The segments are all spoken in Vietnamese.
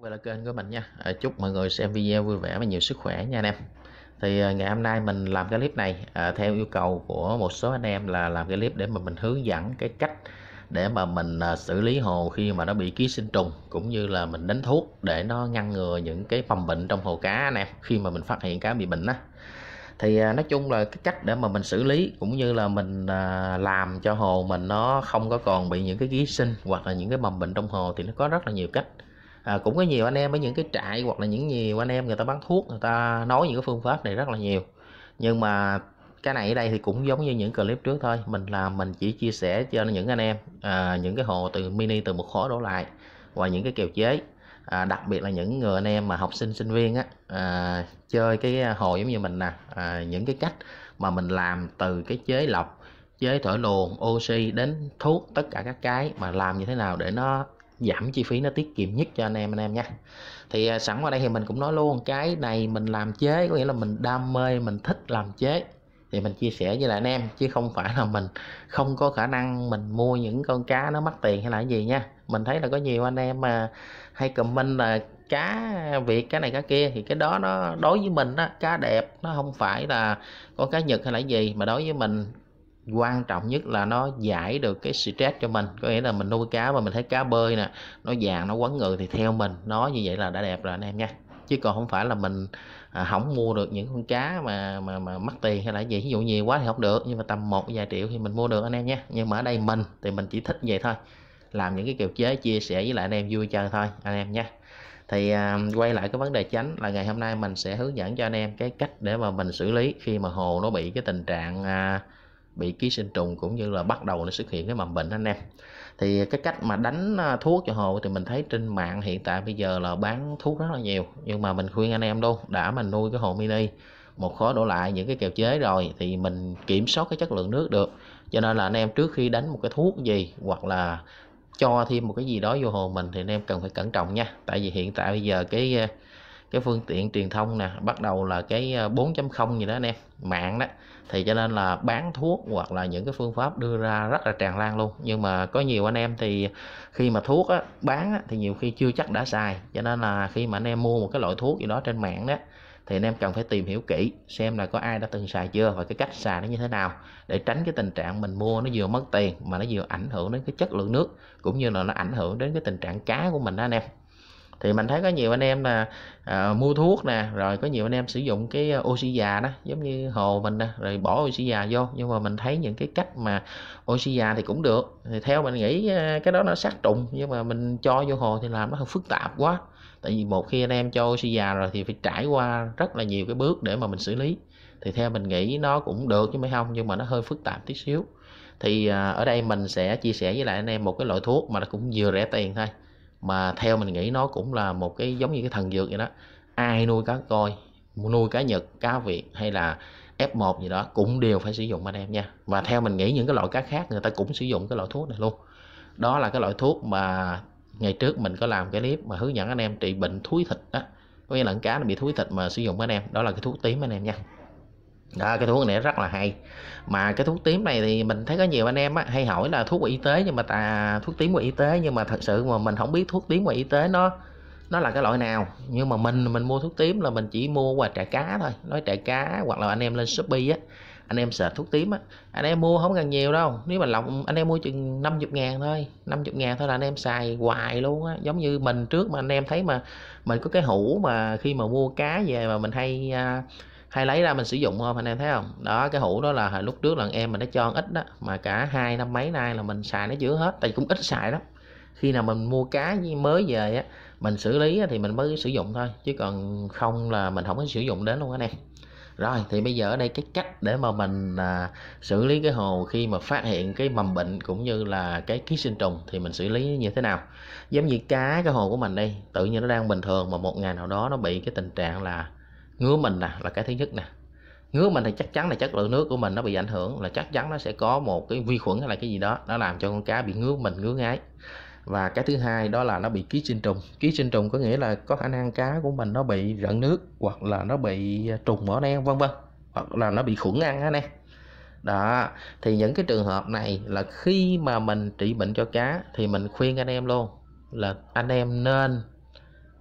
quay lại kênh của mình nha à, chúc mọi người xem video vui vẻ và nhiều sức khỏe nha anh em thì à, ngày hôm nay mình làm cái clip này à, theo yêu cầu của một số anh em là làm cái clip để mà mình hướng dẫn cái cách để mà mình xử lý hồ khi mà nó bị ký sinh trùng cũng như là mình đánh thuốc để nó ngăn ngừa những cái mầm bệnh trong hồ cá anh em khi mà mình phát hiện cá bị bệnh á thì nói chung là cái cách để mà mình xử lý cũng như là mình làm cho hồ mình nó không có còn bị những cái ký sinh hoặc là những cái mầm bệnh trong hồ thì nó có rất là nhiều cách à, cũng có nhiều anh em ở những cái trại hoặc là những nhiều anh em người ta bán thuốc người ta nói những cái phương pháp này rất là nhiều nhưng mà cái này ở đây thì cũng giống như những clip trước thôi mình làm mình chỉ chia sẻ cho những anh em à, những cái hồ từ mini từ một khối đổ lại và những cái kèo chế à, đặc biệt là những người anh em mà học sinh sinh viên á à, chơi cái hồ giống như mình nè à, những cái cách mà mình làm từ cái chế lọc chế thổi luồn oxy đến thuốc tất cả các cái mà làm như thế nào để nó giảm chi phí nó tiết kiệm nhất cho anh em anh em nha thì à, sẵn qua đây thì mình cũng nói luôn cái này mình làm chế có nghĩa là mình đam mê mình thích làm chế thì mình chia sẻ với lại anh em chứ không phải là mình không có khả năng mình mua những con cá nó mắc tiền hay là gì nha mình thấy là có nhiều anh em mà hay comment là cá việt cái này cá kia thì cái đó nó đối với mình á cá đẹp nó không phải là con cá nhật hay là gì mà đối với mình quan trọng nhất là nó giải được cái stress cho mình có nghĩa là mình nuôi cá mà mình thấy cá bơi nè nó vàng nó quấn ngự thì theo mình nó như vậy là đã đẹp rồi anh em nha chứ còn không phải là mình à, không mua được những con cá mà mà mà mất tiền hay là gì ví dụ nhiều quá thì không được nhưng mà tầm một vài triệu thì mình mua được anh em nhé nhưng mà ở đây mình thì mình chỉ thích vậy thôi làm những cái kiểu chế chia sẻ với lại anh em vui chơi thôi anh em nhé thì à, quay lại cái vấn đề chánh là ngày hôm nay mình sẽ hướng dẫn cho anh em cái cách để mà mình xử lý khi mà hồ nó bị cái tình trạng à, bị ký sinh trùng cũng như là bắt đầu nó xuất hiện cái mầm bệnh anh em thì cái cách mà đánh à, thuốc cho hồ thì mình thấy trên mạng hiện tại bây giờ là bán thuốc rất là nhiều nhưng mà mình khuyên anh em luôn đã mình nuôi cái hồ mini một khối đổ lại những cái kèo chế rồi thì mình kiểm soát cái chất lượng nước được cho nên là anh em trước khi đánh một cái thuốc gì hoặc là cho thêm một cái gì đó vô hồ mình thì anh em cần phải cẩn trọng nha tại vì hiện tại bây giờ cái cái phương tiện truyền thông nè bắt đầu là cái 4.0 ờ, gì đó anh em mạng đó thì cho nên là bán thuốc hoặc là những cái phương pháp đưa ra rất là tràn lan luôn nhưng mà có nhiều anh em thì khi mà thuốc á, bán á, thì nhiều khi chưa chắc đã xài cho nên là khi mà anh em mua một cái loại thuốc gì đó trên mạng đó thì anh em cần phải tìm hiểu kỹ xem là có ai đã từng xài chưa và cái cách xài nó như thế nào để tránh cái tình trạng mình mua nó vừa mất tiền mà nó vừa ảnh hưởng đến cái chất lượng nước cũng như là nó ảnh hưởng đến cái tình trạng cá của mình đó anh em thì mình thấy có nhiều anh em là à, mua thuốc nè rồi có nhiều anh em sử dụng cái ờ, oxy già đó giống như hồ mình nè rồi bỏ oxy già vô nhưng mà mình thấy những cái cách mà oxy già thì cũng được thì theo mình nghĩ ờ, cái đó nó sát trùng nhưng mà mình cho vô hồ thì làm nó hơi phức tạp quá tại vì một khi anh em cho oxy già rồi thì phải trải qua rất là nhiều cái bước để mà mình xử lý thì theo mình nghĩ nó cũng được chứ mấy không nhưng mà nó hơi phức tạp tí xíu thì ờ, ở đây mình sẽ chia sẻ với lại anh em một cái loại thuốc mà nó cũng vừa rẻ tiền thôi mà theo mình nghĩ nó cũng là một cái giống như cái thần dược vậy đó ai nuôi cá coi nuôi cá nhật cá việt hay là F1 gì đó cũng đều phải sử dụng anh em nha và theo mình nghĩ những cái loại cá khác người ta cũng sử dụng cái loại thuốc này luôn đó là cái loại thuốc mà ngày trước mình có làm cái clip mà hướng dẫn anh em trị bệnh thúi thịt đó có nghĩa là cá nó bị thúi thịt mà sử dụng anh em đó là cái thuốc tím anh em nha đó cái thuốc này rất là hay mà cái thuốc tím này thì mình thấy có nhiều anh em á, hay hỏi là thuốc của y tế nhưng mà ta thuốc tím của y tế nhưng mà thật sự mà mình không biết thuốc tím của y tế nó nó là cái loại nào nhưng mà mình mình mua thuốc tím là mình chỉ mua qua trà cá thôi nói trà cá hoặc là anh em lên shopee á anh em sợ thuốc tím á anh em mua không cần nhiều đâu nếu mà lọc anh em mua chừng 50 ngàn thôi 50 ngàn thôi là anh em xài hoài luôn á giống như mình trước mà anh em thấy mà mình có cái hũ mà khi mà mua cá về mà mình hay uh, hay lấy ra mình sử dụng không anh em thấy không đó cái hũ đó là hồi lúc trước lần em mình đã cho ít đó mà cả hai năm mấy nay là mình xài nó chữa hết tại cũng ít xài lắm khi nào mình mua cá mới về á mình xử lý thì mình mới sử dụng thôi chứ còn không là mình không có sử dụng đến luôn anh em rồi thì bây giờ ở đây cái cách để mà mình à, xử lý cái hồ khi mà phát hiện cái mầm bệnh cũng như là cái ký sinh trùng thì mình xử lý như thế nào giống như cá cái hồ của mình đây tự nhiên nó đang bình thường mà một ngày nào đó nó bị cái tình trạng là ngứa mình nè là cái thứ nhất nè ngứa mình thì chắc chắn là chất lượng nước của mình nó bị ảnh hưởng là chắc chắn nó sẽ có một cái vi khuẩn hay là cái gì đó nó làm cho con cá bị ngứa mình ngứa ngáy và cái thứ hai đó là nó bị ký sinh trùng ký sinh trùng có nghĩa là có khả năng cá của mình nó bị rận nước hoặc là nó bị à, trùng mỏ đen vân vân hoặc là nó bị khuẩn ăn á nè đó thì những cái trường hợp này là khi mà mình trị bệnh cho cá thì mình khuyên anh em luôn là anh em nên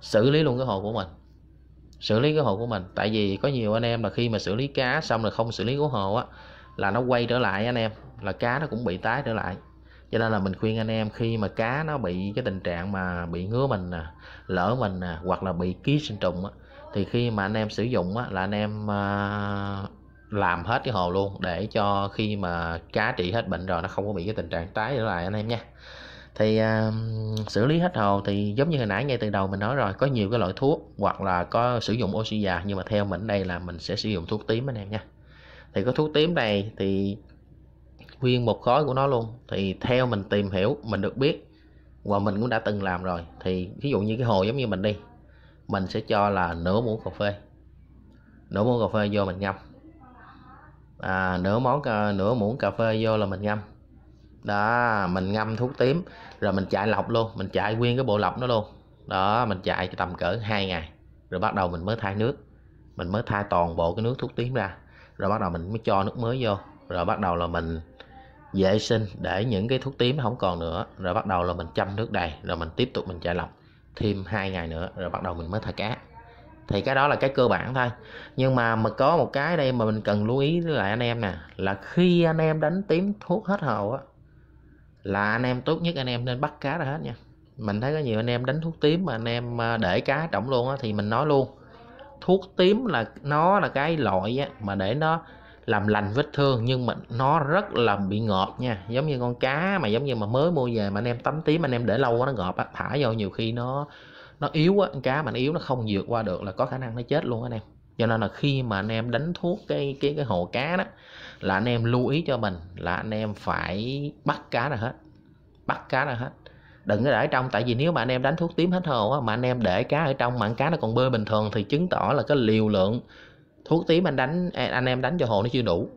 xử lý luôn cái hồ của mình xử lý cái hồ của mình tại vì có nhiều anh em là khi mà xử lý cá xong rồi không xử lý của hồ á là nó quay trở lại anh em là cá nó cũng bị tái trở lại cho nên là mình khuyên anh em khi mà cá nó bị cái tình trạng mà bị ngứa mình nè lỡ mình nè hoặc là bị ký sinh trùng á thì khi mà anh em sử dụng á là anh em à, làm hết cái hồ luôn để cho khi mà cá trị hết bệnh rồi nó không có bị cái tình trạng tái trở lại anh em nha thì à, xử lý hết hồ thì giống như hồi nãy ngay từ đầu mình nói rồi có nhiều cái loại thuốc hoặc là có sử dụng oxy già nhưng mà theo mình đây là mình sẽ sử dụng thuốc tím anh em nha thì có thuốc tím này thì nguyên một khói của nó luôn thì theo mình tìm hiểu mình được biết và mình cũng đã từng làm rồi thì ví dụ như cái hồ giống như mình đi mình sẽ cho là nửa muỗng cà phê nửa muỗng cà phê vô mình ngâm à, nửa món à, nửa muỗng cà phê vô là mình ngâm đó mình ngâm thuốc tím rồi mình chạy lọc luôn mình chạy nguyên cái bộ lọc nó luôn đó mình chạy tầm cỡ 2 ngày rồi bắt đầu mình mới thay nước mình mới thay toàn bộ cái nước thuốc tím ra rồi bắt đầu mình mới cho nước mới vô rồi bắt đầu là mình vệ sinh để những cái thuốc tím nó không còn nữa rồi bắt đầu là mình châm nước đầy rồi mình tiếp tục mình chạy lọc thêm hai ngày nữa rồi bắt đầu mình mới thay cá thì cái đó là cái cơ bản thôi nhưng mà mà có một cái đây mà mình cần lưu ý với lại anh em nè là khi anh em đánh tím thuốc hết hầu á là anh em tốt nhất anh em nên bắt cá ra hết nha mình thấy có nhiều anh em đánh thuốc tím mà anh em ờ, để cá trọng luôn á thì mình nói luôn thuốc tím là nó là cái loại á, mà để nó làm lành vết thương nhưng mà nó rất là bị ngọt nha giống như con cá mà giống như mà mới mua về mà anh em tắm tím anh em để lâu quá nó ngọt á thả vô nhiều khi nó nó yếu á cá mà nó yếu nó không vượt qua được là có khả năng nó chết luôn anh em cho nên là khi mà anh em đánh thuốc cái cái cái hồ cá đó là anh em lưu ý cho mình là anh em phải bắt cá ra hết bắt cá ra hết đừng có để trong tại vì nếu mà anh em đánh thuốc tím hết hồ á, mà anh em để cá ở trong mà cá nó còn bơi bình thường thì chứng tỏ là cái liều lượng thuốc tím anh đánh à, anh em đánh cho hồ nó chưa đủ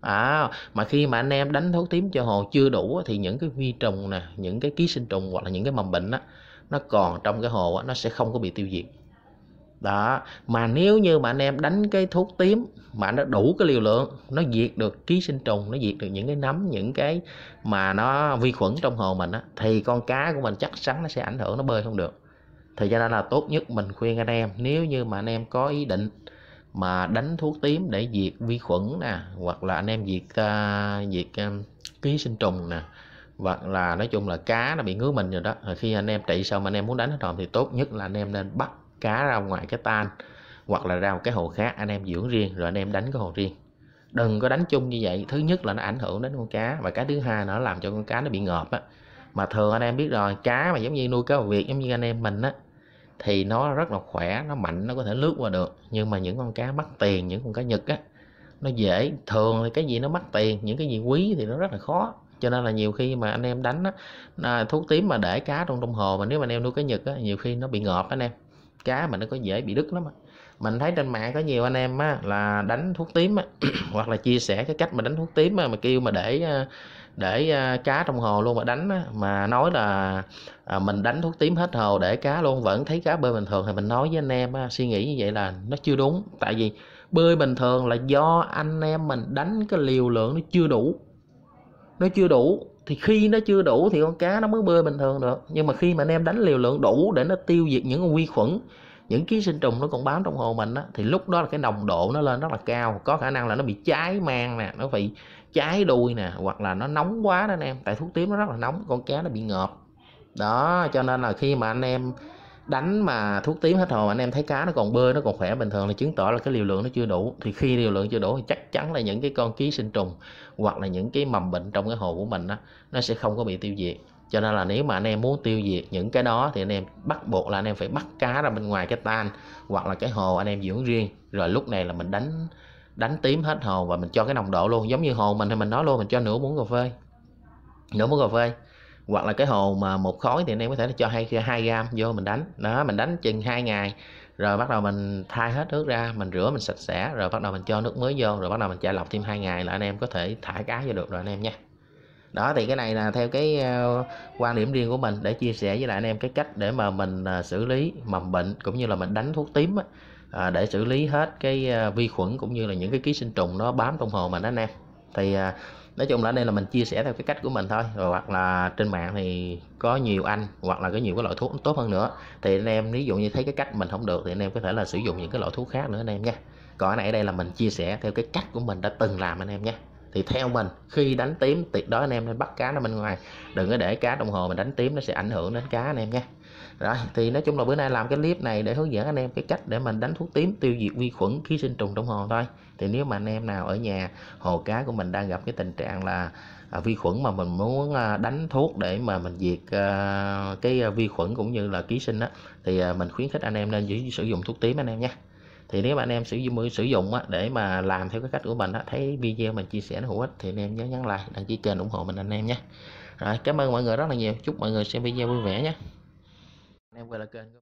à, mà khi mà anh em đánh thuốc tím cho hồ chưa đủ thì những cái vi trùng nè những cái ký sinh trùng hoặc là những cái mầm bệnh á, nó còn trong cái hồ á, nó sẽ không có bị tiêu diệt đó mà nếu như mà anh em đánh cái thuốc tím mà nó đủ cái liều lượng nó diệt được ký sinh trùng nó diệt được những cái nấm những cái mà nó vi khuẩn trong hồ mình á thì con cá của mình chắc chắn nó sẽ ảnh hưởng nó bơi không được thì cho nên là tốt nhất mình khuyên anh em nếu như mà anh em có ý định mà đánh thuốc tím để diệt vi khuẩn nè hoặc là anh em diệt uh, diệt um, ký sinh trùng nè hoặc là nói chung là cá nó bị ngứa mình rồi đó rồi khi anh em trị xong anh em muốn đánh nó tròn thì tốt nhất là anh em nên bắt cá ra ngoài cái tan hoặc là ra một cái hồ khác anh em dưỡng riêng rồi anh em đánh cái hồ riêng đừng có đánh chung như vậy thứ nhất là nó ảnh hưởng đến con cá và cái thứ hai nó làm cho con cá nó bị ngợp á mà thường anh em biết rồi cá mà giống như nuôi cá việt giống như anh em mình á thì nó rất là khỏe nó mạnh nó có thể lướt qua được nhưng mà những con cá mắc tiền những con cá nhật á nó dễ thường thì cái gì nó mắc tiền những cái gì quý thì nó rất là khó cho nên là nhiều khi mà anh em đánh á, à, thuốc tím mà để cá trong trong hồ mà nếu mà anh em nuôi cá nhật á nhiều khi nó bị ngợp anh em cá mình nó có dễ bị đứt lắm á mình thấy trên mạng có nhiều anh em á, là đánh thuốc tím á, hoặc là chia sẻ cái cách mà đánh thuốc tím á, mà kêu mà để ờ, để ờ, cá trong hồ luôn mà đánh á, mà nói là à, mình đánh thuốc tím hết hồ để cá luôn vẫn thấy cá bơi bình thường thì mình nói với anh em á, suy nghĩ như vậy là nó chưa đúng tại vì bơi bình thường là do anh em mình đánh cái liều lượng nó chưa đủ nó chưa đủ thì khi nó chưa đủ thì con cá nó mới bơi bình thường được nhưng mà khi mà anh em đánh liều lượng đủ để nó tiêu diệt những con vi khuẩn những ký sinh trùng nó còn bám trong hồ mình á thì lúc đó là cái nồng độ nó lên rất là cao có khả năng là nó bị cháy mang nè nó bị cháy đuôi nè hoặc là nó nóng quá đó anh em tại thuốc tím nó rất là nóng con cá nó bị ngợp đó cho nên là khi mà anh em đánh mà thuốc tím hết hồn anh em thấy cá nó còn bơi nó còn khỏe bình thường là chứng tỏ là cái liều lượng nó chưa đủ thì khi liều lượng chưa đủ thì chắc chắn là những cái con ký sinh trùng hoặc là những cái mầm bệnh trong cái hồ của mình đó, nó sẽ không có bị tiêu diệt cho nên là nếu mà anh em muốn tiêu diệt những cái đó thì anh em bắt buộc là anh em phải bắt cá ra bên ngoài cái tan hoặc là cái hồ anh em dưỡng riêng rồi lúc này là mình đánh đánh tím hết hồ và mình cho cái nồng độ luôn giống như hồ mình thì mình nói luôn mình cho nửa muỗng cà phê nửa muỗng cà phê hoặc là cái hồ mà một khối thì anh em có thể là cho hai hai gam vô mình đánh đó mình đánh chừng hai ngày rồi bắt đầu mình thay hết nước ra mình rửa mình sạch sẽ rồi bắt đầu mình cho nước mới vô rồi bắt đầu mình chải lọc thêm hai ngày là anh em có thể thả cá vô được rồi anh em nha đó thì cái này là theo cái uh, quan điểm riêng của mình để chia sẻ với lại anh em cái cách để mà mình uh, xử lý mầm bệnh cũng như là mình đánh thuốc tím á, uh, để xử lý hết cái vi khuẩn cũng như là những cái ký sinh trùng nó bám trong hồ mình đó anh em thì nói chung là đây là mình chia sẻ theo cái cách của mình thôi rồi hoặc là trên mạng thì có nhiều anh hoặc là có nhiều cái loại thuốc tốt hơn nữa thì anh em ví dụ như thấy cái cách mình không được thì anh em có thể là sử dụng những cái loại thuốc khác nữa anh em nha còn ở này đây là mình chia sẻ theo cái cách của mình đã từng làm anh em nha thì theo mình khi đánh tím tuyệt đối anh em nên bắt cá nó bên ngoài đừng có để cá đồng hồ mình đánh tím nó sẽ ảnh hưởng đến cá anh em nha rồi thì nói chung là bữa nay làm cái clip này để hướng dẫn anh em cái cách để mình đánh thuốc tím tiêu diệt vi khuẩn ký sinh trùng trong hồ thôi thì nếu mà anh em nào ở nhà hồ cá của mình đang gặp cái tình trạng là à, vi khuẩn mà mình muốn à, đánh thuốc để mà mình diệt à, cái à, vi khuẩn cũng như là ký sinh á thì à, mình khuyến khích anh em nên sử dụng thuốc tím anh em nha thì nếu mà anh em sử dụng sử dụng á, để mà làm theo cái cách của mình á, thấy video mình chia sẻ nó hữu ích thì anh em nhớ nhấn like đăng ký kênh ủng hộ mình anh em nhé rồi cảm ơn mọi người rất là nhiều chúc mọi người xem video vui vẻ nhé เร็วเหลือเกิน